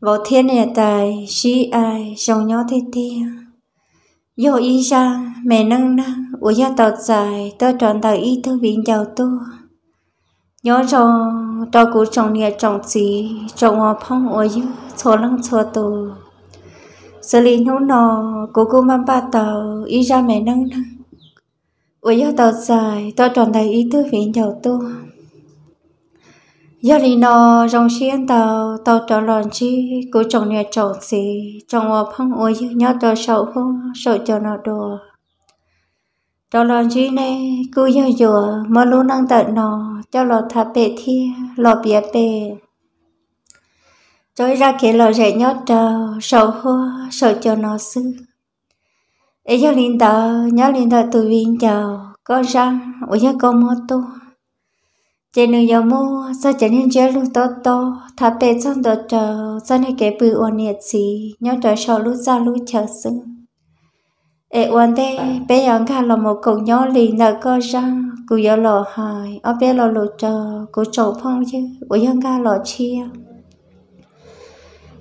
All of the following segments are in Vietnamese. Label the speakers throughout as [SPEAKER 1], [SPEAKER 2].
[SPEAKER 1] vô thiên hệ tài sĩ ai sông nhó thế tia vô y ra mẹ nâng nâng ủa gia tọt dài tớ tròn tờ y thư viện giàu tua nhớ cho cho cú chồng nhà chồng gì chồng hoa phong ủa dư số lăng số tù xử lý nhũ nò cú cú mang ba tàu y ra mẹ nâng nâng ủa gia tọt dài tớ tròn tờ y thư viện giàu tua giờ đi nó rong xiên tàu tàu trở lòn chi cứ trong nhà trồng gì trong ở phong ôi nhớ cho sầu không sầu cho nó đùa trở lòn chi này cứ giờ dừa mà luôn đang tận nó cho lò thả bể thi lò bìa bể trôi ra kia lò rẻ nhớ trầu sầu hoa sầu cho nó xứ ấy giờ linh tàu nhớ linh tàu tụi viên chào có răng ôi nhớ có mô tô chị nữ yêu mô sao chị nên chơi lúc to to thà tệ trong đó chờ sao này cái bự ổn nhiệt gì nhau trời sau lúc ra lúc chờ sự ê ổn thế à. bé yong ca là một cậu nhỏ lì nở cơ ra cụ yêu lò hài ở bé lò lò chờ cụ trộn phong chứ cụ yong ca lò chia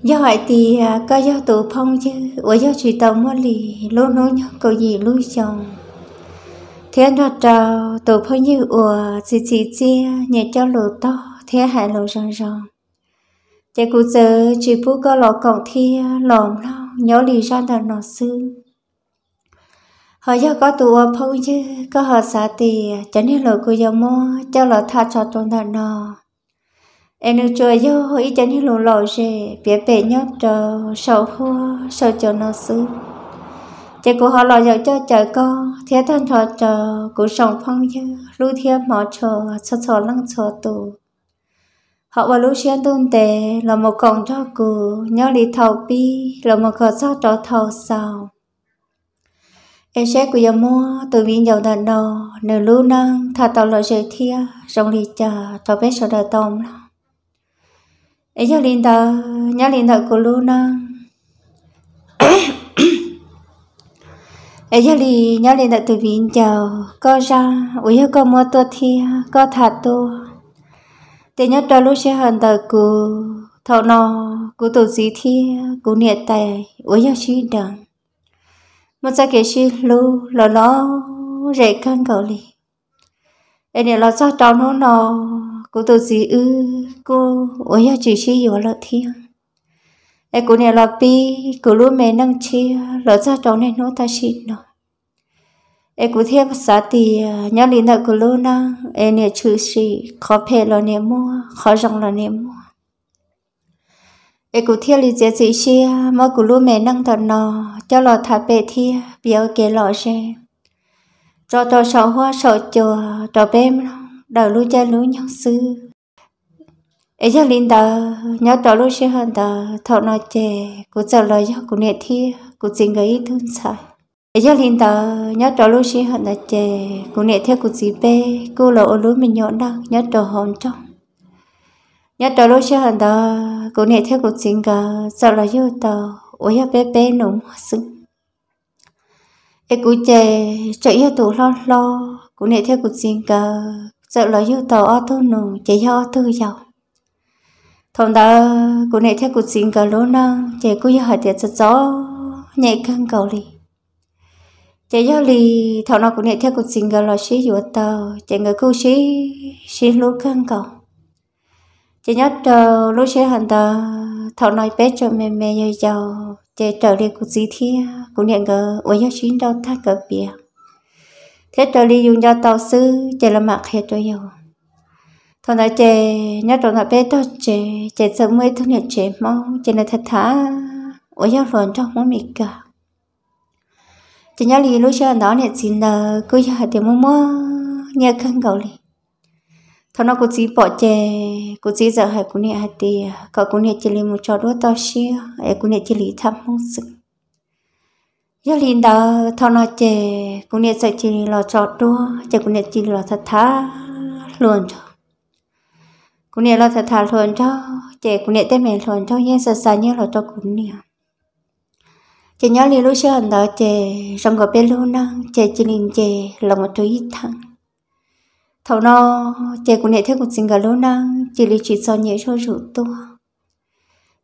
[SPEAKER 1] do vậy thì có do tụ phong chứ ở do chỉ tàu mua lì luôn nói nhau cậu gì lui chồng thế nọ trâu tổ phơi như ùa chỉ chỉ chia nhẹ cho lù to thế hại lù rong rong chạy cụ giờ chỉ bu có lọ cổng thia lòm lo nhớ lì ra đàn nọ sư họ do có tổ ùa phâu chứ có họ xả tiền cho nên lù cụ giờ mua cho lọ tha cho tuần đàn nọ em được chơi vô ý cho nên lù lò gì bịa bể nhóc trâu sầu hoa sầu cho nọ sư chỉ của họ lo giờ cho chờ co thế thân cho chờ cụ sống phong như lưu thiên mỏ chờ sợ sợ lăng sợ tù họ vào lúc xuyên tôn tề là một cổng cho cụ nhớ lý thầu bi là một khởi sao cho thầu sao em sẽ của giờ mua từ viên dầu đàn đồ nửa lưu năng thà tàu lợi sự thia rong lý chờ cho biết sợ đời tôm em nhớ linh thờ nhớ linh thờ của lưu năng
[SPEAKER 2] ấy giờ lì
[SPEAKER 1] nhớ lên đợi từ vin chờ có ra uý hơ có mua tôi thì có thả tôi để nhớ cho lúc sẽ hận đời cụ thọ nó cụ tổ gì thì cụ nhiệt tài uý hơ suy đằng một gia kể suy lu lò lò rể căng cầu đi, ấy nè lò cho tròn hôn nó cụ tổ gì ư cô uý hơ chỉ suy yếu lợi thiêng ai cũng nhà lo bi cứ luôn mẹ năng chi lỡ ra cháu này nó ta xin nó ai cũng theo xã thì nhớ liền thật cứ luôn năng ai nhà chữ sĩ khó phê lo nhà mua khó rong lo nhà mua ai cũng theo lý giải gì chi mà cứ luôn mẹ năng thật nó cho lo thà bể thi biểu kể lo xe cho cho sầu hoa sầu chùa cho bé đợi lưu cha lưu nhân xưa ấy giờ linh tờ nhớ tàu lúc xưa hơn tờ thọ nó chè cũng trả lời cho cũng nè thi cũng chính cái thương sai ấy giờ linh tờ nhớ tàu lúc xưa hơn tờ chè cũng nè thi cũng chỉ bê cô lộ lúa mình nhọn đang nhớ tàu hồn trong nhớ tàu lúc xưa hơn tờ cũng nè thi cũng chính cái trả lời cho tờ ôi ya bé bé nũng sưng ấy cũng chè chạy yêu tụ lo lo cũng nè thi cũng chính cái trả lời cho tờ ở thôn nụ chạy cho ở thôn giàu thằng đó cô này theo cuộc sinh cả lỗ nâng chạy cô giờ hỏi tiệt cho gió nhảy căng cầu đi chạy gió lì thằng nào cô này theo cuộc sinh cả lò xí dùa tàu chạy người cô xí xí lỗ căng cầu chạy nhất tàu lỗ xí hàng ta thằng nói bé cho mẹ mẹ nhau giàu chạy trở đi cuộc gì thi cô này ngờ uống nhau xí đâu thắt cả bìa thế trở đi dùng nhau tàu sư chạy làm mặc hết rồi rồi còn là chè nhớ rồi là bé to chè chè sớm mới thu nhập chè mau chè là thật thà ở giáo rồi cho mỗi mình cả chè nhớ lì lúc xưa đó nè xin là cứ giờ thì mua mua nhớ khăn gạo lì thôi nó cũng chỉ bỏ chè cũng chỉ giờ hay cũng nè hạt thì có cũng nè chè lì một trò đua tao xí ấy cũng nè chè lì thăm không sự giờ lì đó thôi nó chè cũng nè sợ chè lò trò đua chè cũng nè chè lò thật thà luôn rồi คุณเนี่ยเราจะทาทนเจ้าเจคุณเนี่ยเต้เมทนเจ้าเย็นสสาเนี่ยเราจะคุณเนี่ยเจย้อนลีรู้เชื่อเราเจสงกับเป็นรู้นั่งเจจินินเจเรามาตัวยิ่งทั้งเท่านั้นเจคุณเนี่ยเท่าคุณสิงกับรู้นั่งจิลิจิตสอนเนี่ยช่วยจุดตัว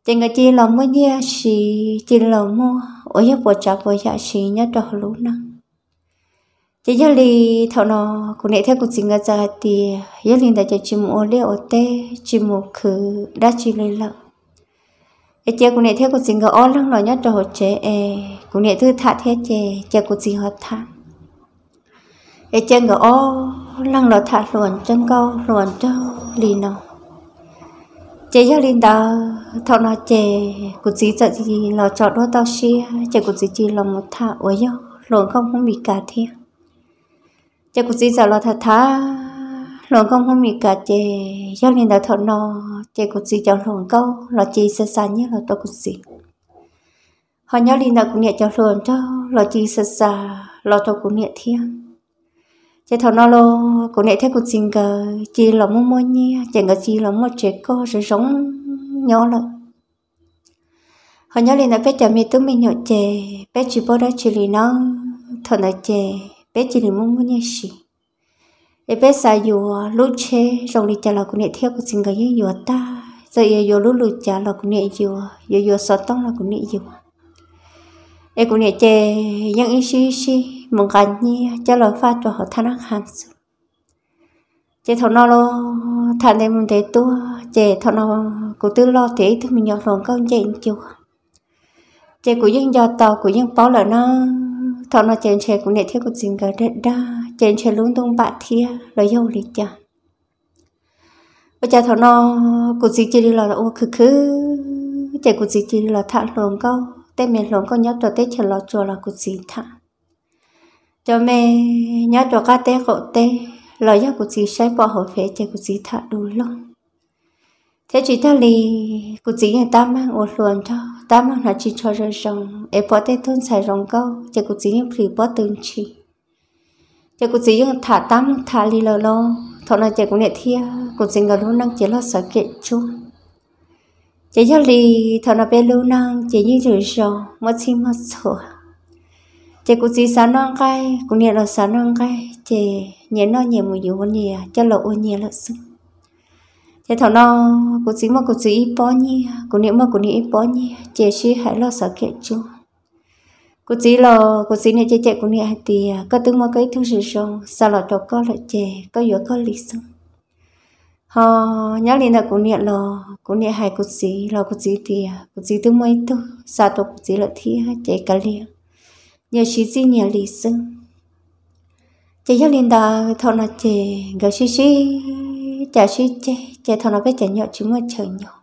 [SPEAKER 1] เจงกับจีเราเมื่อเนี่ยสีจีเราเมื่อโอ้ยปวดจับปวดยาสีเนี่ยจะรู้นั่ง chỉ giờ li thọ nó cũng nãy theo cuộc sinh ra ra thì giờ li đã cho chim ô lê ô tê chim ô khứ đã chim lên lợ e chơi cũng nãy theo cuộc sinh ra ô lăng nó nhất cho họ chế e cũng nãy thứ thả thế chế chơi cuộc sinh họ thả e chơi ngỡ ô lăng nó thả luồn chân câu luồn cho li nó chế giờ li đã thọ nó chế cuộc sinh ra gì nó chọn đôi tao xia chế cuộc sinh chỉ là một thả ôi yo luồn không không bị cả thiệt chắc cũng chỉ giờ lo thật thà lòng không không bị cả chè chắc nên đã thọ nó chè cũng chỉ chẳng lòng câu là chỉ sợ xa nhé là tôi cũng gì họ nhớ đi nào cũng nhẹ chẳng lòng cho là chỉ sợ xa là tôi cũng nhẹ thiêng chê thọ nó lo cũng nhẹ thế cũng xin cả chỉ là muốn mua nhé chê ngờ chỉ là mua trẻ co rồi giống nhau lắm họ nhớ liền là bé chả mi tôi mình nhậu chè bé chỉ bố đã chỉ lì nó thằng là chè bé chỉ nên muốn muốn nhé gì em bé sai yo lúc che trong đi chả là cũng nhẹ theo cái xin cái yo ta rồi yo lúc lúc chả là cũng nhẹ yo yo yo sợ tông là cũng nhẹ yo em cũng nhẹ che những ý xí xí mong cái nhi chả là phát cho họ thằng hàng sự chị thọ nó lo thằng em mình thấy tua chị thằng nào cũng tự lo thế thì mình nhọc lòng câu chuyện chưa chị cũng dân do tàu cũng dân báo là nó thọ nó chén chén cũng để thiết của chính cả đất đa chén chén luôn tung bạ thia rồi dâu lịch chả bây giờ thọ nó của chính chỉ đi là ô khứ khứ chè của chính chỉ là thả lồng câu tê mẹ lồng câu nhớ cho tê chè lò chùa là của chính thả cho mẹ nhớ cho cá tê cậu tê lời giác của chính sai bỏ hậu phế chè của chính thả đủ lòng thế chỉ ta lì của chính người ta mang ổn luận cho ta mà nó chỉ cho rong e rong em bỏ tay thun xài rong câu chỉ cũng chỉ những phì bỏ tương chi chỉ cũng chỉ những thả tam thả li lờ lo thọ là chỉ cũng nè thia cũng chỉ người luôn năng chỉ lo sợ kiện chú chỉ cho li thọ là bé luôn năng chỉ như rủi ro mất xin mất sổ chỉ cũng chỉ sáng năng cái cũng nè là sáng năng cái chỉ nhớ nó nhớ một dù hôn nhẹ cho lộ ôn nhẹ là sưng thế thằng nó cô chỉ mà cô chỉ ít bao cô niệm mà cô niệm ít bao nhiêu chị hãy lo sợ kiện chung cô chỉ lo cô chỉ này chị chị cô niệm thì có tương mà cái thứ gì xong sao là cho có lại chị có yếu có lịch xong họ nhớ liền là cô niệm lo cô niệm hai cô chỉ lo cô chỉ thì cô chỉ tương mấy thứ sao tôi cô chỉ lại thi chị cả liền nhớ chỉ chỉ nhớ lịch xong chị nhớ liền đó thọ là chị gặp chị chị chả suy chê chả thằng nó cái chả nhỏ chứ mà chờ nhỏ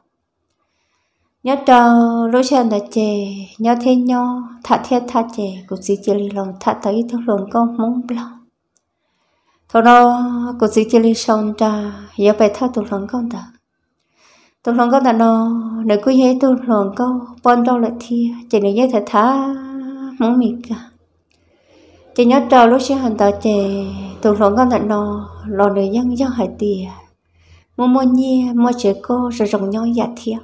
[SPEAKER 1] nhớ trâu lối chân là chè nhớ thế nhó thả thế thả chè cũng chỉ chè lì lòng thả tới thứ lòng con muốn bao thọ nó cũng chỉ chè lì sông trà giờ phải thả tụ lòng con ta tụ lòng con ta nó nếu cứ hết tụ lòng con bon đâu lại thi chè nếu như thể thả muốn mì cả chè nhớ trâu lối chân hành ta chè tụ lòng con ta nó lò nếu nhân dân hải tiền mua mua nhi mua chế cô rồi rộng nhau giả thiệt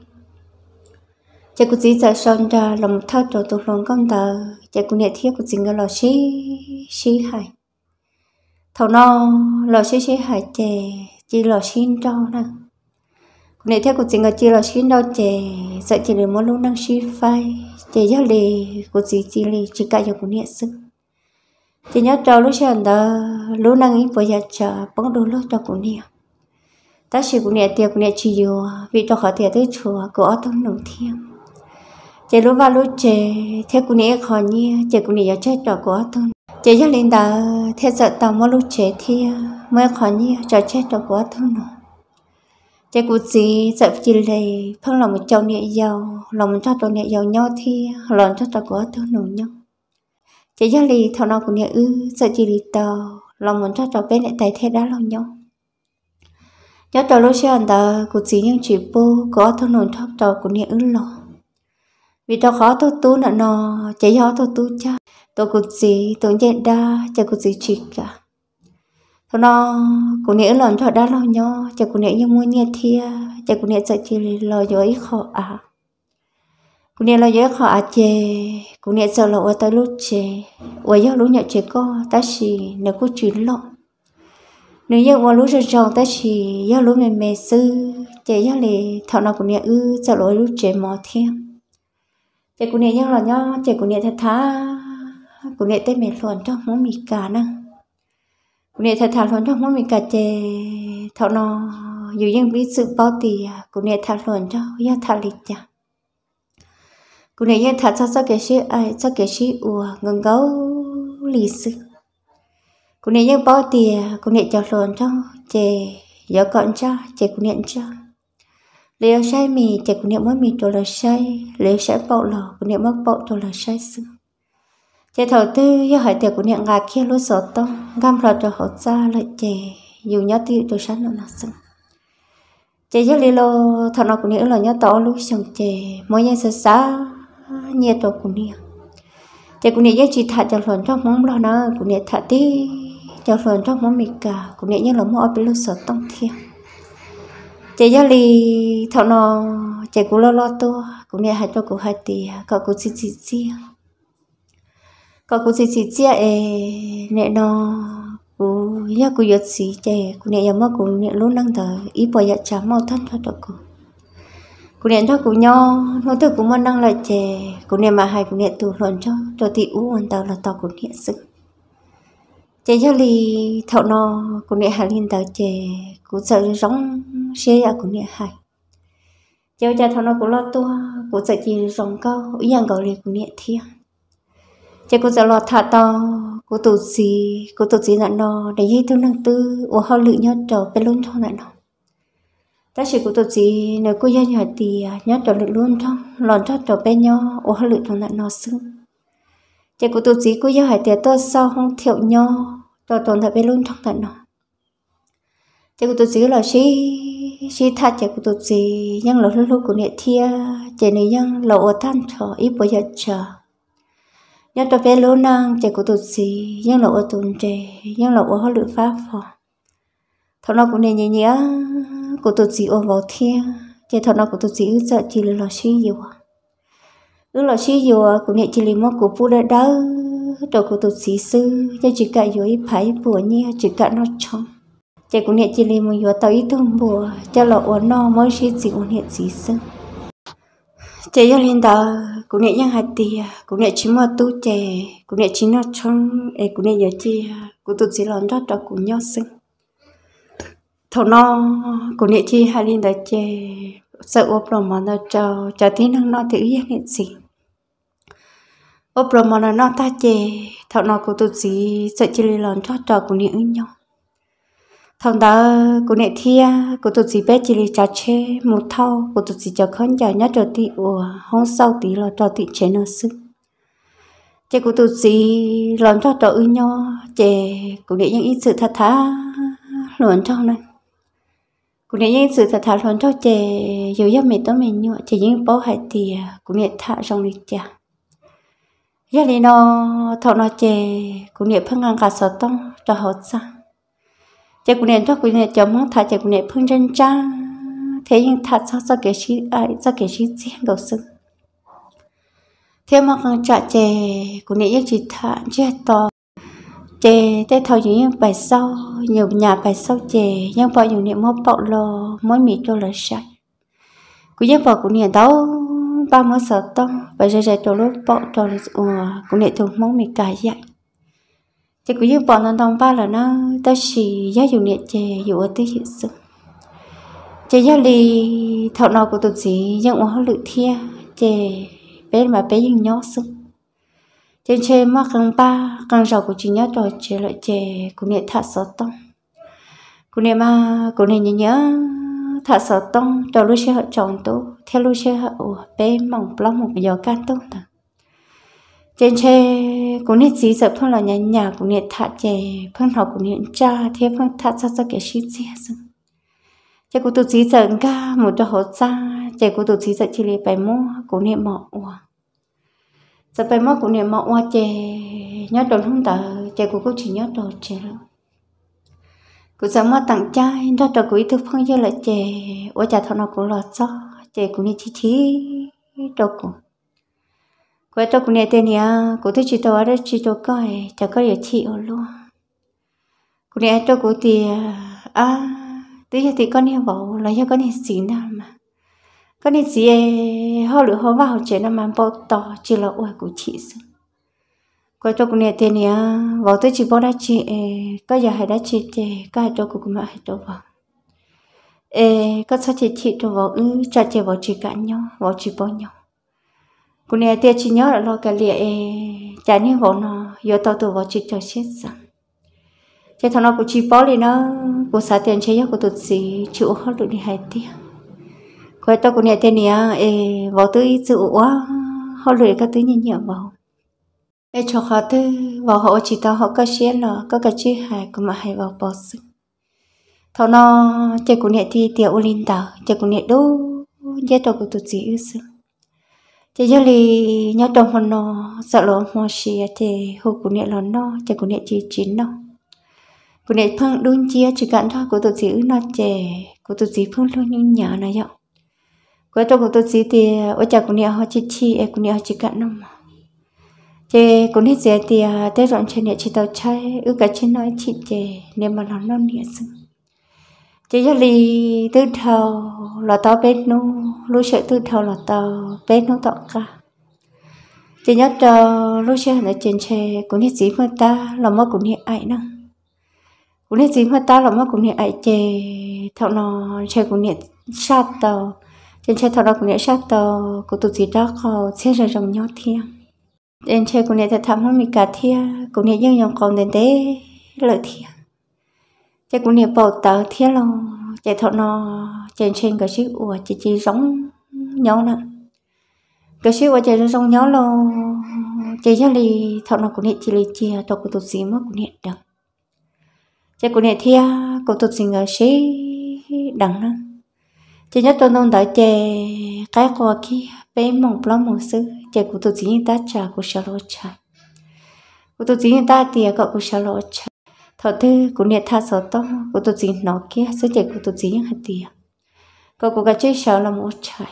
[SPEAKER 1] chị cũng chỉ dạy sơn ra lòng thơ đồ tụ lòng công tờ chị cũng nhẹ thiết của chính lò xí xí hài thầu no lò xí xí hài chè chỉ lò xín cho nè cũng nhẹ thiết của chính là chỉ lò xín đâu chè dạy chỉ để mỗi lúc năng xí phai chè giáo lì của chị chỉ lì chỉ cả cho cũng nhẹ sức chị nhớ trâu lúc sáng đó lúc năng ít bây giờ chờ bóng đồ lúc cho cũng nhẹ ta chỉ cũng nhẹ tiệc cũng nhẹ chỉ yêu vì tôi khó thể tới chùa của ở trong nông thiên chỉ lúc vào lúc chè thế cũng nhẹ khó nhỉ chỉ cũng giờ chơi trò của ở trong chỉ cho lên đó thế sợ tao mới lúc chè thì mới khó nhỉ trò chơi trò của ở trong nông chỉ cũng gì sợ chỉ lệ phong lòng một chồng nhẹ giàu lòng một cho tôi nhẹ giàu nhau thì lòng cho trò của ở trong nông nhau chỉ cho lì thằng nào cũng nhẹ ư sợ chỉ lì tao lòng muốn cho cháu bé lại tài thế đã lòng nhau nhớ tàu lối xưa anh ta cuộc chỉ những chỉ bố có thằng nồn thóc tàu của nhà ứng lọ vì tao khó tôi tú nợ nọ chạy gió tôi tú cha tôi cuộc gì tôi nhận đa chạy cuộc gì chỉ cả thằng nó cũng nhớ lòng cho đã lo nhó chạy cũng nhớ như mua nhà thia chạy cũng nhớ chạy chỉ lo dối khó à cũng nhớ lo dối khó à chê cũng nhớ sợ lo ở tới lúc chê ở giờ lúc nhớ chê có ta chỉ nó cũng chuyển lộn nếu như vào lúc rồi chồng ta chỉ giao lúc mình mệt sư chỉ giao lì thọ nào cũng nhớ ư sợ lỗi lúc chế mò theo chỉ cũng nhớ nhau là nhau chỉ cũng nhớ thật thà cũng nhớ tết mệt luôn cho muốn mì cả năng, cũng nhớ thật thà luôn cho muốn mì cả chế thọ dù nó dù ยัง biết sự bao tì cũng nhớ thật luôn cho giao thật lịch chả cũng nhớ thật sao sao cái sự ai sao cái sự ủa ngừng gấu lì sự cũng nên những bao tiền cũng nên cho lồn cho chè gió cọn cho chè cũng nên cho lấy sai mì chè cũng nên mất mì tổ là sai lấy sai bộ lò cũng nên mất bộ tổ là sai sự chè thầu tư do hỏi tiền cũng nên ngạc kia lối sổ to gam lọt cho họ ra lại chè dù nhớ tiêu tổ sẵn nó là sự chè giấc lì lô thọ nó cũng nên là nhớ tổ lối xong chè mỗi ngày sơ sá nhẹ tổ cũng nên chè cũng nên giấc chỉ thả cho lồn cho mong lo nó cũng nên thả tí cho phần trong món mì cà cũng nhẹ như là món bị lơ sợ tông thiên chị gia lì thọ nọ chị cũng lo lo to cũng nhẹ hai cho cũng hai tì có cũng chỉ chỉ chia có cũng chỉ chỉ chia ê nhẹ nó cũng nhớ cũng nhớ gì chị cũng nhẹ mà cũng nhẹ luôn năng thở ý bỏ dạ chám mau thân cho cho cũng cũng nhẹ cho cũng nho nó tự cũng muốn năng lại chị cũng nhẹ mà hai cũng nhẹ tù luận cho cho tị u hoàn toàn là tàu cũng nhẹ sức chế cho li thọ nó của nệ hải liên tới chế của sợ rong xe ở của nệ hải chế cha thọ nó của lo tua của sợ chỉ rong câu ý hàng gọi lì của nệ thiên chế của sợ lo thả to của tổ gì của tổ gì là nó để dây tương năng tư của họ lự nhau trở bên luôn thôi là nó ta chỉ của tổ gì nếu cô gia nhỏ thì nhớ trở lự luôn thôi lòn cho trở bên nhau của họ lự thôi là nó xứng chế của tổ gì cô gia hải thì tôi sao không thiệu nhau rồi tồn tại luôn trong tận nó chỉ của tôi chỉ là chỉ chỉ thật chỉ của tôi chỉ nhưng là lúc lúc của nghệ thia chỉ này nhưng là ở than chờ ít bây giờ chờ nhưng tôi bên luôn năng chỉ của tôi chỉ nhưng là ở tuần trẻ nhưng là ở họ lựa pháp phò thằng nào cũng nên nhớ nhớ của tôi chỉ ở vào thia chỉ thằng nào của tôi chỉ sợ chỉ là lo chỉ nhiều ư lo chỉ nhiều của nghệ chỉ là mất của phụ đã đỡ đồ của tụt sĩ sư cho chỉ cả dưới phải bùa nhia chỉ cả nó cho chạy cũng nhẹ chỉ lên một yếu tàu ít thương bùa cho là uốn no mới khi chỉ uốn nhẹ sĩ sư chạy cho lên tàu cũng nhẹ nhàng hạt tì cũng nhẹ chỉ mua tu chè cũng nhẹ chỉ nó trong em cũng nhẹ nhớ chi cũng tụt sĩ lòn đó cho cũng nhau sinh thầu no cũng nhẹ chi hai lên tàu chè sợ ôm lòng mà nó cho cho tí năng nó tự nhiên nhẹ gì ô pro mà nó ta chè thằng nó cũng tụt gì sợ chỉ lên lòn cho trò của nhẹ nhau thằng đó của nhẹ thia của tụt gì bé chỉ lên cho chê một thau của tụt gì cho khấn giờ nhát trò tí ủa hôm sau tí là trò tí chế nó sức chè của tụt gì lòn cho trò ư nhau chè của nhẹ những ít sự thật thà lòn cho này của nè những sự thật thà luôn cho chè dù do mẹ tối mình nhau chè những bao hại thì của nè thà trong lịch chả giờ thì nó thọ nó chè cụ niệm phương ngang cả sợ tông cho hết sa chè cụ niệm cho cụ niệm cho mong thà chè cụ niệm phương chân cha thế nhưng thà cho sao kể chi ai cho kể chi riêng đầu sự thế mà con trả chè cụ niệm yêu chỉ thà chè to chè thế thầu những bài sau nhiều nhà bài sau chè nhưng bao nhiêu niệm mỗi bọc lò mỗi mì cho là sạch cụ nhớ vào cụ niệm đâu ba mới sợ to và giờ giờ tổ lúc bỏ tổ là cũng để thường mong mình cài dạy thì cũng như bọn nó đồng ba là nó ta chỉ giá dụ nhẹ chè dụ ở tí hiện sự chè giá lì thọ nào của tụi gì dân hóa lự thiê chè bé mà bé dân nhỏ sự trên chè mắc càng ba càng giàu của chị nhớ trò chè lại chè cũng nhẹ thả sợ to cũng nhẹ mà cũng nhẹ nhớ thả sợ to cho lúc sẽ họ chọn tôi theo lu xe hậu bé mỏng plong một gió can tông ta trên xe cũng nét gì sợ phong là nhà nhà cũng nét thạ chè phong họ cũng nét cha thế phong thạ sao cho cái xin xe xong chè cũng tụt gì sợ cả một đôi họ cha chè cũng tụt gì sợ chỉ lấy bài mua cũng nét mỏ ua sợ bài mua cũng nét mỏ ua chè nhớ đồ không tờ chè cũng cũng chỉ nhớ đồ chè rồi cũng giờ mua tặng trai đó đồ cũng ý thức phong như là chè ua chả thọ nó cũng lọt sao kuni chi chi toko kwe to kuni te ni a ko te chi to ara chi to ka e ta ka ye chi o lo kuni e to ko ti a ti ya ti ka ni bo la ya ka ni si na ma ka ni si họ ho họ ho ba ho che na ma bo to chi lo wa ku chi su kwe to kuni te ni a bo te chi bo ra chi e ka ya ha ra chi te ka to ku ma ha to ba ê có sao chị chị cho vợ ư cha chị vợ chị cả nhau vợ chị bao nhau cô này tia chị nhớ là lo cái lìa ê cha nên vợ nó giờ tao tụ vợ chị cho chết rồi chị thằng nó cũng chị bao lì nó của xã tiền chơi của tụi chị chịu hết được đi hai tia coi tao cô này tia nia, ê vợ tụi ít chịu quá họ lười các tụi nhìn nhận vào ê cho họ tê vợ họ chỉ tao họ có xe là có cái chị hài của mà hài vào bỏ sinh thọ nó chơi cũng nhẹ thì tiểu linh tờ chơi cũng nhẹ đâu chơi trò cũng tụt gì ư sư chơi chơi lì nhau trò hồn nó sợ lỗ hoa xì chơi hồ cũng nhẹ lớn nó chơi cũng nhẹ chỉ chín nó cũng nhẹ phương đun chia chỉ cạn thôi của tụt gì ư nó chơi của tụt gì phương luôn nhưng nhớ này dọ của trò của tụt gì thì ở chà của nhẹ họ chỉ chi em của nhẹ họ chỉ cạn nó mà chị của hết dễ thì à, tết rộn chơi nhẹ chỉ tàu chơi ư cả chị nói chị chè nên mà nó non nhẹ xưng chỉ cho lì tư thầu là tao bên nu lúc sợ tư thầu là tao bên nu tọt cả chỉ nhớ cho lúc sợ là trên xe cũng như gì mà ta là mất cũng như ai nữa cũng như gì mà ta là mất cũng như ai chê thằng nó chơi cũng như sát tàu trên xe thằng nó cũng như sát tàu cũng tụt gì đó có xe rồi rồng nhau thiên trên xe cũng như thật thầm hơn mình cả thiên cũng như những dòng còn đến thế lợi thiên chạy cũng niệm bầu tớ thiết lo chạy thọ nó chạy trên cái chiếc ủa chỉ chỉ giống nhau nè cái chiếc ủa chạy giống nhau lo chạy cho lì thọ nó cũng niệm chỉ lì chia tao của tụt gì mà cũng niệm được chạy cũng niệm thia của tụt gì cái chiếc đằng nè chỉ nhất tôi nông đại chè cái qua kia bé mong plom mong sư chè của tôi chỉ ta trà của sao lo cha của tôi chỉ ta tiề cậu của sao lo cha thật thế cũng nhẹ tha sợ to cô tôi chỉ nó kia sẽ chạy cô tôi chỉ hạt tiền cô cô gái chơi sợ là một trời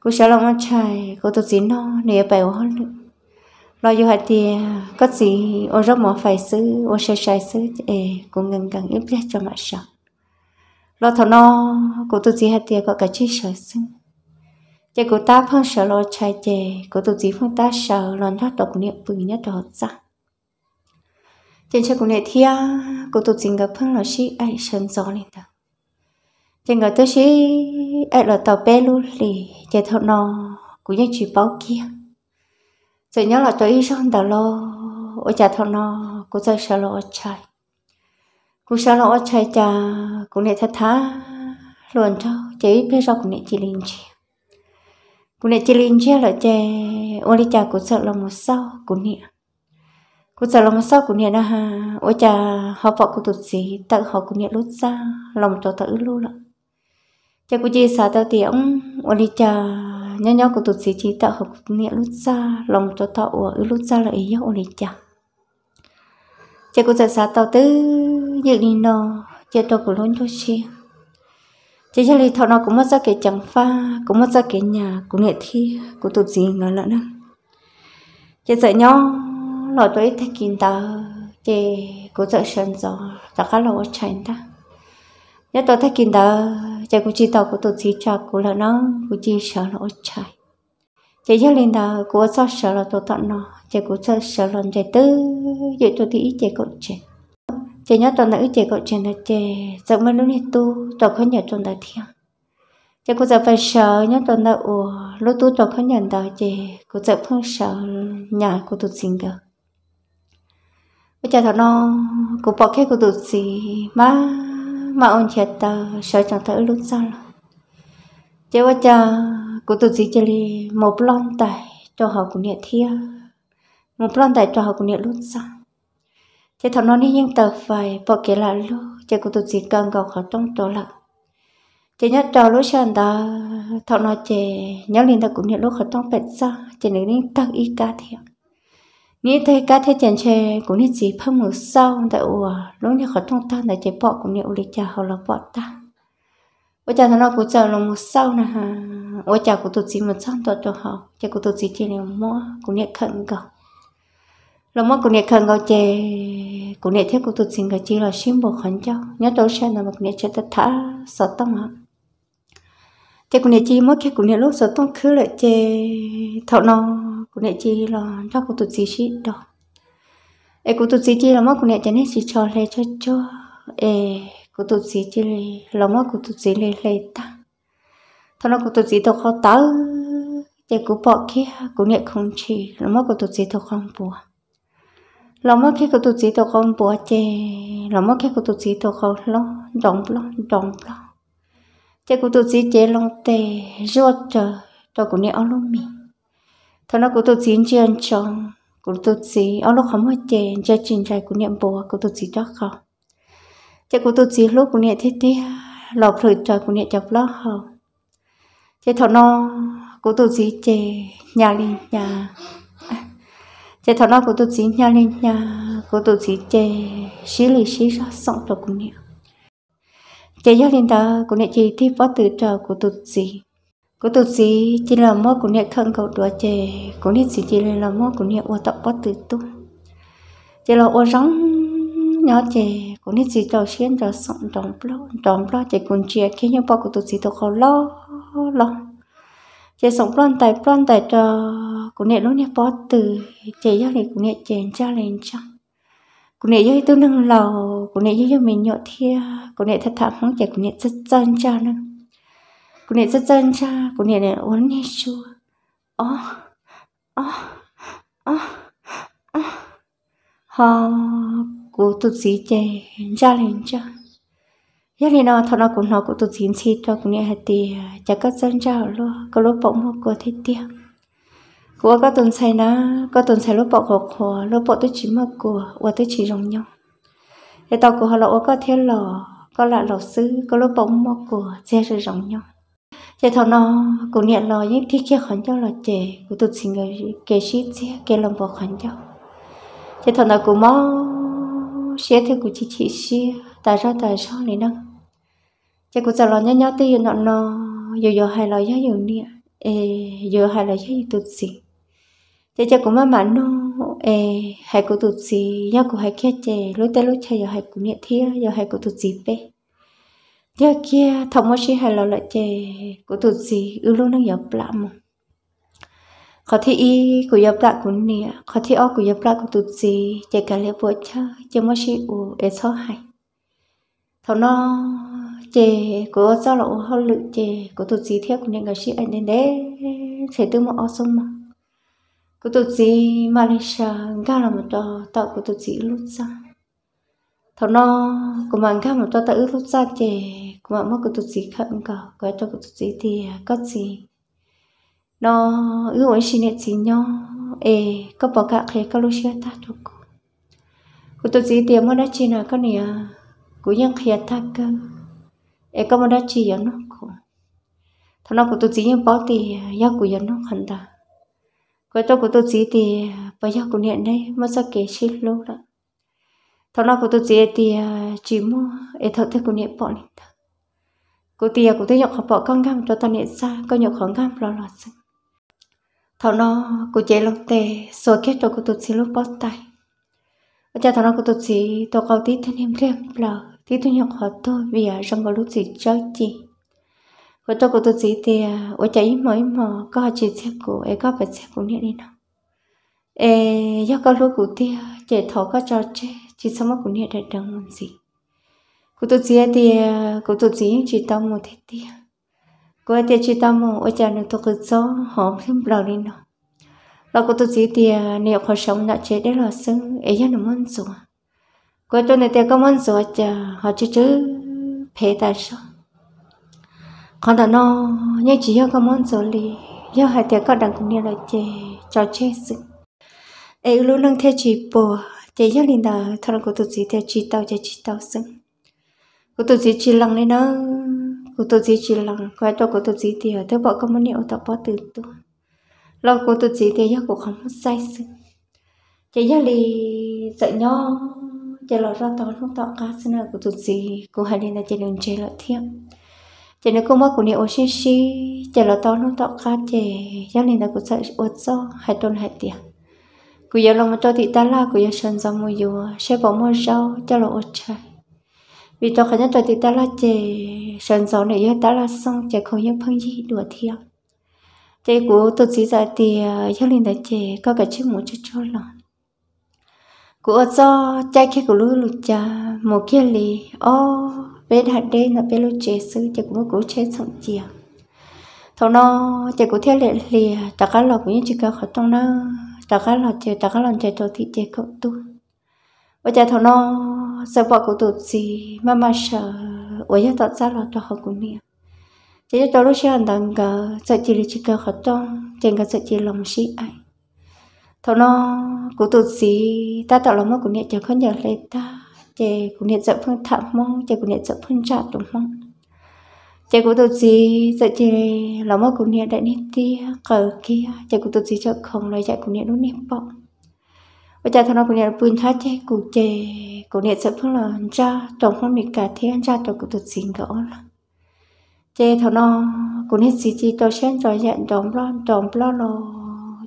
[SPEAKER 1] cô sợ là một trời cô tôi chỉ nó nè bèo hơn nữa lo dù hạt tiền có gì ô rất mỏ phải xứ ô sai sai xứ ê cô ngừng gần ép biết cho mà sợ lo thọ nó cô tôi chỉ hạt tiền có cái chơi sợ xứ chạy cô ta phong sợ lo chạy chạy cô tôi chỉ phong ta sợ lo nhát độc niệm vừa nhát đột sao? trên xe cũng này thia à, cô tụt chính gặp phong là sĩ ai sân gió lên đó trên gặp tới sĩ ai là tàu bé luôn lì chạy thọ nó cũng như chỉ báo kia rồi nhớ là tôi xong đó lo ở chạy thọ nó cũng rất sợ lo chạy cũng sợ lo chạy cha cũng này thật thà luôn cho chạy biết sau cũng này chỉ linh chi cũng này chỉ linh chi là chạy, ô ly cha cũng sợ là một sau cũng này cô giờ lòng sao cũng nhận ha ôi cha họ vợ cô tụt gì tự họ cũng nhận lút ra lòng cho tự luôn lắm cha cô chia sẻ tao tiếng ôi đi cha nhau nhau cô tụt gì chỉ tự họ cũng nhận lút ra lòng cho tao ở lút ra là ý nhau ôi đi cha cha cô giờ xả tao tứ dự đi nó cha tao cũng luôn cho xia cha cha lì thọ nó cũng mất ra cái chẳng pha cũng mất ra cái nhà cũng nghệ thi cũng tụt gì ngờ lợn á cha sợ nhau nó tôi thấy kinh ta thì cố sợ sân gió, ta khá là chảnh ta nhớ tôi thấy kinh ta thì cố chỉ tàu của tôi chỉ cho cô là nó cố chỉ sợ là chạy. thì gia đình ta cô sợ sợ là tôi tận nó thì cố sợ sợ là thì tư vậy tôi thì ít thì cố chảnh thì nhớ tôi là ít cậu cố là thì giờ mà lúc này tu tôi không nhận tôi là thiêng chị cô sợ phải sợ nhớ tuần ủa, lúc tôi tôi không nhận đó chị cô sợ không sợ nhà của tôi xin được cho thằng nó cũng bỏ cái của tụi gì mà mà ông chết ta sợ chẳng thấy lúc sau là chứ ว่าจะกู tự gì chơi đi một lon tài cho họ cũng nhẹ thia một lon tài cho họ cũng nhẹ lúc sau chơi thằng nó đi nhưng tờ phải bỏ cái là lúc chơi cô tự gì cần gặp họ trong tổ là chứ nhớ trò lúc sau đó thằng nó chơi nhớ liền ta cũng nhẹ lúc họ trong bệnh sao chứ nếu đi tăng y ca thiệt 你 thấy cả thế chẳng chê cũng nên chỉ phong một sau tại ủa lúc này khó thông tăng tại chế bọ cũng nên ủa cha họ là bọ ta ủa cha thằng nó cũng chờ là một sau nè ha ủa cha cũng tụt chỉ một sau đó cho họ cha cũng tụt chỉ chỉ là mua cũng nên khẩn cầu là mua cũng nên khẩn cầu chê cũng nên theo cũng tụt chỉ cái chỉ là xin bộ khẩn cho nhớ đâu xem là một nên chế tất thả sợ tâm hả thế cũng này chi mỗi cái cũng này lúc giờ tông khứ lại chê thọ nó cũng này chi là nó cũng tụt gì chi đó em cũng tụt gì chi là mất cũng này cho nên chỉ cho lệ cho cho em cũng tụt gì chi là mất cũng tụt gì lệ lệ ta thọ nó cũng tụt gì đâu khó tớ thế cũng bỏ kia cũng này không chi là mất cũng tụt gì đâu không buồn là mất cái cũng tụt gì đâu không buồn chê là mất cái cũng tụt gì đâu không lo đóng lo đóng lo thế cũng tôi chỉ chế lòng tề ruột chờ tôi cũng ăn lúc mi thằng nó cũng tôi chỉ chuyện chồng cũng tôi chỉ ăn lúc không có chế cho trình trai cũng niệm bùa cũng tôi chỉ cho không thế cũng tôi chỉ lúc cũng niệm thế thế lọc rồi cho cũng niệm chọc lót hầu thế thằng nó cũng tôi chỉ chế nhà lên nhà thế thằng nó cũng tôi chỉ nhà lên nhà cũng tôi chỉ chế xí lì xí ra xong cho cũng niệm chế giáo linh ta của nệ chị thi phó tự trợ của tụt gì của tụt gì chỉ là mơ của nệ khăn cầu đùa chè cũng nệ gì chỉ là mơ của nệ ô tập phó tự tu chỉ là ô rắn nhỏ chè cũng nệ gì trò xuyên trò sọn tròn lo tròn lo chỉ cùng chia khi nhau bao của tụt gì tôi khó lo lo chè sống plon tài plon tài trò của nệ lúc nè phó tự chế giáo linh của nệ chè cha lên trong cô nè dưới tôi nâng lò, cô nè dưới mình nhọt thia cô nè thật thà không chặt, cô nè rất chân cha nè cô nè rất chân cha cô nè nè uốn nè chua ó ó ó ó ha cô tụt gì chè cha lên cha Giờ này nó thằng nó cũng nó cũng tụt gì xịt cho cũng nè hạt tì chắc các chân cha luôn có lúc bỗng một cô thấy tiếc của các tuần sai na các tuần sai lúc bỏ khổ khổ lúc bỏ tôi chỉ mà của và tôi chỉ rong nhau để tàu của họ là có thiên lò có là lò sư có lúc bóng mò của xe rồi rong nhau chế thằng nó cũng nhận lò những thiết kia khẩn cho là trẻ, của tụt xin người kế sĩ chế kế lòng bỏ khẩn cho chế thằng nó cũng mò xe thì của chị chị xe tại sao tại sao này đâu chế của giờ lò nhau nhau tí nó nó giờ giờ hay lò giá giờ nè giờ hay lò giá giờ tụt xin giờ dạ, cho cũng mà mà nó ê hay có tụt gì nhau cũng hay kia chè lúc ta lúc chơi giờ hay cũng nhẹ thia giờ hay có tụt gì bé giờ kia thằng mới xí hay lo lại chè có tụt gì ư luôn nó nhập lạ mà có thể y của nhập lạ cũng nè có thể o của nhập lạ của tụt gì chè cả liệu bữa chơi chè mua xí u ê sao hay thằng nó chè của sao lộ hơn lự chè của tụt gì theo cũng nên gặp xí anh nên đấy sẽ tư mà o xong mà cô tổ chí Malaysia ga là một tờ tạo cô tổ chí lúc ra thằng nó của mình ga một tờ tạo lúc ra chè của mình mất cô tổ chí khẩn cầu, cái tờ cô tổ chí thì có gì nó yêu ấy xin nhận gì nhau ê có bỏ cả khi có lúc xưa ta thuộc cô tổ chí tiền mua đã chi nào có nè cô nhân khía ta cơ ê có mua đã chi vậy nó thằng nó cô tổ chí nhân bỏ thì giá cô dân nó khẩn ta cái đó của tôi chỉ thì bây giờ cũng hiện đây mất ra kể chết luôn đó thằng nào của tôi chỉ thì à, chỉ mua ấy thật thế cũng hiện bỏ nên thật cô tia cũng thấy nhọc học bỏ con gam cho ta nhận xa có nhọc khó gam lo lo sưng thằng nó của chế lòng tề rồi kết cho của tôi chỉ lúc bắt tay bây giờ thằng nó của tôi chỉ tôi có tí thân em riêng là tí tôi nhọc học tôi vì rằng có lúc gì chơi chị có tôi cô tôi chỉ thì ở à, chạy mới mà có chỉ xếp cô ấy có phải xếp cô nhẹ đi nào ê do các lúc cụ tia chạy thọ có cho chê chỉ xong cô nhẹ đại đồng làm gì cô tôi chỉ thì à, cô tôi chỉ chỉ tao một thế tia à. cô ấy tia chỉ tao một ở chạy nó tôi cứ gió họ thêm lâu đi nào là cô tôi chỉ thì nếu khó sống đã chết đấy là xong, ấy cho nó muốn rồi cô tôi này tia có muốn rồi chả họ chứ chứ phê tại sao còn đó nó như chỉ yêu có món rồi lì yêu hai tiếng có đằng cùng nhau là chè cho chè sự ấy lúc nâng theo chỉ bùa chè yêu linh đó thằng cô tụt gì theo chỉ tao chè chỉ tao sự cô tụt gì chỉ lằng lên đó cô tụt gì chỉ lằng quay cho cô tụt gì thì ở theo bọn có muốn nhiều tao bỏ từ tu lo cô tụt gì thì yêu cũng không sai sự chè yêu lì dạy nhau chè lo ra tao không tao cá xin là cô tụt gì cô hai linh là chè đường chè lại thiếp chỉ nếu cũng mất của nhiều xí xí chỉ là tao nó tao cá chỉ giáo linh ta cũng sợ ướt gió hay tôn hay tiệt cứ giờ lòng cho thì ta la cứ giờ sơn gió mùi dù sẽ bỏ mua rau cho là ướt trời vì tao khả năng cho thì ta la chỉ sân gió này giờ ta la xong chỉ không những phân gì đùa thiệt chỉ cố tôi chỉ giờ thì giáo linh ta chỉ có cái chiếc mũ cho cho lòng của do trái khi của lúa lụt cha một kia lì ô bên hạt đê là bên lô chế sư chỉ có một cú chế sống chia thằng nó chỉ có thiết lệ lìa tất cả là cũng chỉ có khó trong nó tất cả là chơi tất cả là chơi cho thị chơi cậu tu và giờ thằng nó sợ bỏ cậu tụt gì mà mà sợ ủa giờ tận ra là cho họ cũng nè chỉ cho tôi lúc xưa anh đang gờ sợ chỉ là chỉ có khó trong chỉ có sợ chỉ lòng sĩ ai thằng nó cậu tụt gì ta tạo lòng nó cũng nhẹ chẳng khó nhờ lấy ta chị cũng nhận dập phương thảm mong chị cũng nhận dập phương trả đúng mong chị cũng tụt gì giờ chị là một cũng nhận đại niệm tia cờ kia chị cũng tụt gì cho không lời chị cũng nhận đúng niệm bọng Và giờ thằng nó cũng nhận phương thoát chị cũng chị cũng nhận dập phương là cha trong không bị cả thế cha trong cũng tụt gì gõ là chị thằng nó cũng nhận gì chị cho xem cho nhận trong lo trong lo lo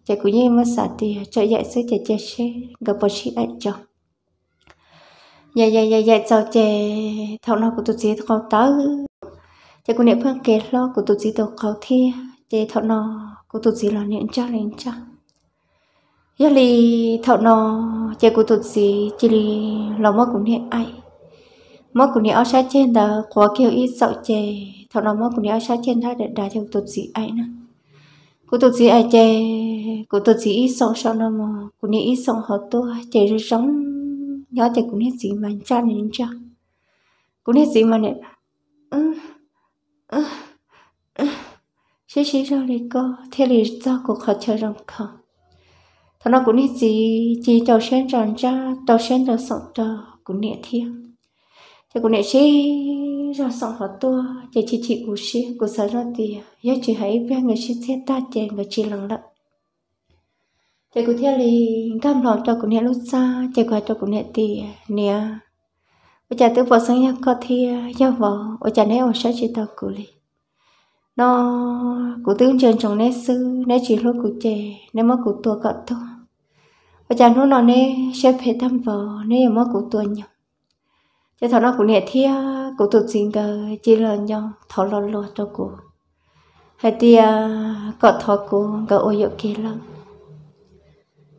[SPEAKER 1] chị cũng như mà xả thì cho dạy sư chị chị gặp bác sĩ anh chồng dạ dạ dạ dạ sao chè thầu nó của tụi chị tao tới chè của niệm phương kể lo của tụi chị tao cầu thi chè thầu nó của tụi chị là niệm cho niệm cho giờ dạ, li thầu nó chè của tụi chị chỉ là lo mất cũng niệm ai mất cũng niệm áo sát trên đó quá kêu ít sợ chè thầu nó mất cũng niệm ở sát trên đó để đá theo tụi chị ai nữa của tôi chỉ ai chè của tôi chỉ ít sợ sợ nó mà cô niệm ít sợ họ tôi chè rồi sống nhớ thì cũng hết gì mà cha này đến cha cũng hết gì mà này ừ ừ ừ xí xí rồi đi cô thế thì cho cũng khó chơi rằng không thằng nó cũng hết gì chỉ tàu sen tròn cha tàu sen tàu sọn tàu cũng nhẹ thiên thì cũng nhẹ xí ra sọn họ tua chỉ chỉ chỉ cũng xí cũng sợ ra tiền, giờ chỉ hãy biết người xí thế ta chè người chỉ lặng lặng chạy cụ theo thì cam lọ cho cụ nhẹ lúc xa chạy qua cho cụ nhẹ thì nè ở chả tự vợ sáng nhạc có thì giao vợ ở chả nè ở sẽ chỉ tao cụ li nó cụ tướng trên trong nét sư nét chỉ lúc cụ trẻ nè mất cụ tua cọt thôi ở chả lúc nó nè sẽ phải thăm vợ nè mất cụ tua nhau chạy thọ nó cụ nhẹ thì cụ tụt xin cờ chỉ là nhau thọ lo lọ cho cụ hay thì à, cọ thọ cụ cờ ôi dọ kia lắm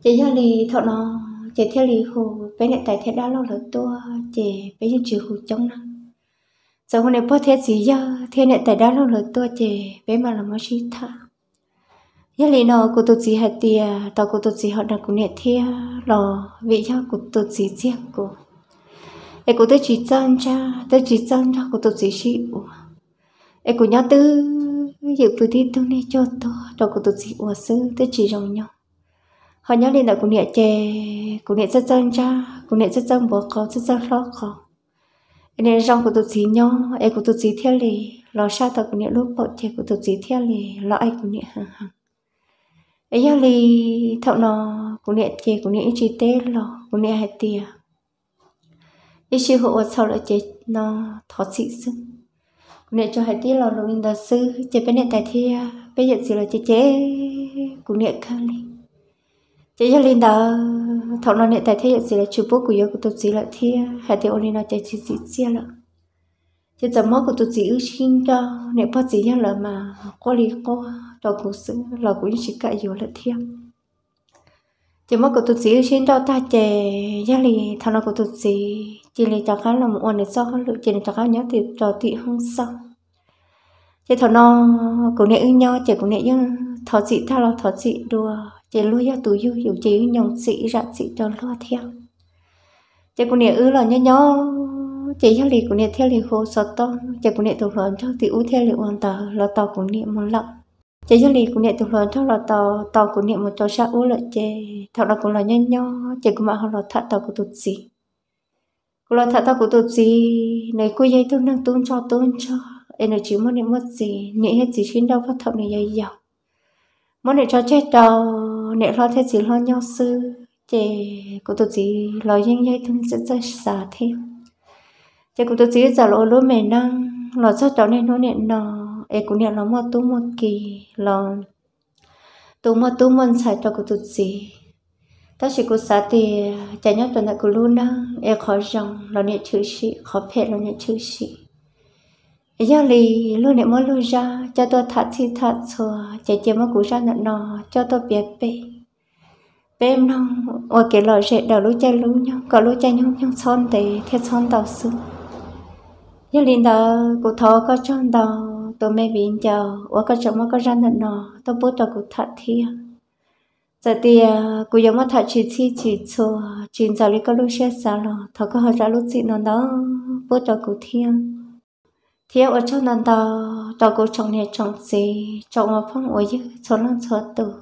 [SPEAKER 1] chị giờ lì thọ nó chị theo lì hồ bé này tại thế đã lâu là tua chị bé như chịu hồ chống năng sau hôm nay bố thế gì giờ thế này tại đã lâu là tua chị bé mà là mới gì tha giờ lì nó của tụt gì hạt tiền tao của tụt gì họ đang cùng nhẹ thia lò vị cho của tụt gì riêng của em của tôi chỉ chân cha tôi chỉ chân cho của tụt gì chịu em của nhau tư dự từ thi tương này cho tôi đó của tụt gì ủa sư tôi chỉ rồng nhau họ nhớ lên là cũng niệm chè cũng niệm rất dân cha cũng niệm rất dân bố có rất dân lo có nên rong của tụt xí nhau em của tụt xí theo lì lo sao tao cũng niệm lúc bộ chè của tụt xí theo lì lo ai cũng niệm hàng hàng ấy giờ lì thợ nó cũng niệm chè cũng niệm chỉ tê lo cũng niệm hai tia ấy chỉ hộ sau lại chè nó thọ xị sưng cũng niệm cho hai tia lo luôn đó sư chè bên niệm tại thi, bây giờ chỉ là chè chè cũng niệm khang lì chỉ cho linh đó thằng nó nè tại thế gì là chụp bút của yêu của tôi gì là thế hay thì ôn nó chạy chỉ chỉ chia là chỉ giờ mất của tôi chỉ ưu xin cho nè bắt gì nhau là mà có lý có đó cũng sự là cũng chỉ cả yêu là thế chỉ mất của tôi chỉ ưu xin cho ta chè gia lì thằng nó của tôi chỉ chỉ là cho khác là một ôn để sau hơn lựa chỉ là cho khác nhớ thì trò tị không sao chỉ thằng nó cũng nè ưu nhau chỉ cũng nè nhưng thọ chị tha là thọ chị đùa chị lo ya tụi yêu yêu chị nhong sĩ ra sĩ cho lo theo chị cũng niệm ư là nhớ nhớ chị cho lì cũng niệm theo lì hồ sợ to chị cũng niệm tụi hoàn cho thì u theo lì hoàn tờ lo tờ cũng niệm một lọ chị cho lì cũng niệm tụi hoàn cho lo tờ tờ cũng niệm một cho sa u lợi chị thật là cũng là nhớ nhớ chị cũng mà họ lo thật tờ của tụi gì cũng lo thọ tờ của tụi gì này cô dây tôi năng tuôn cho tuôn cho em nói chỉ muốn niệm mất gì niệm hết gì khiến đau phát thọ này dây dọc muốn để cho chết đâu nếu lo thế chỉ lo nhau sư chị cô tôi chỉ lo yên dây thân sẽ rất xa thêm chè cô tôi chỉ giờ lo lúa mẹ năng lo cho cháu nên nó nện nọ em cũng nhận nó một tu một kỳ lo tu một tu một sai cho cô tôi chỉ ta chỉ cô xa thì chả nhau tuần tại cô luôn năng em khó rằng lo nện chữ sĩ khó phê lo nện chữ sĩ giờ lì luôn để mới luôn ra cho tôi thật thì thật rồi chạy chạy mua củ ra nữa nọ cho tôi biết bê bê nong ở cái lò rễ đầu lúc chạy lúc nhau có lúc chạy nhau nhau son thì theo son đầu xuống giờ lì đó cụ thọ có chọn đầu tôi mới biến chờ ở cái chỗ mua có ra nữa nọ tôi bút cho cụ thật thì giờ thì à, cụ giống mua thật chỉ chỉ chỉ cho chỉ giờ đi có lúc xe xa lò thọ có hơi ra lúc gì nó đó bút cho cụ thiên thiếu ở trong nàn tàu tàu cô chồng này chồng gì chồng ở phong ủi chứ số lần số tử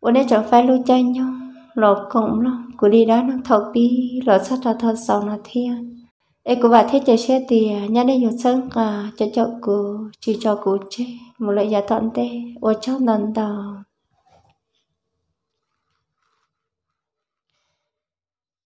[SPEAKER 1] ở đây chẳng phải lưu chơi nhau lọt cổng lắm cô đi đó nó thọc bi lọt sát ra thật sầu nó thiên đây cô bà thiết chơi xe thì à, nhà đây nhiều sân cả cho cho cô chỉ cho cô chơi một loại giả thuận tê ở trong nàn đó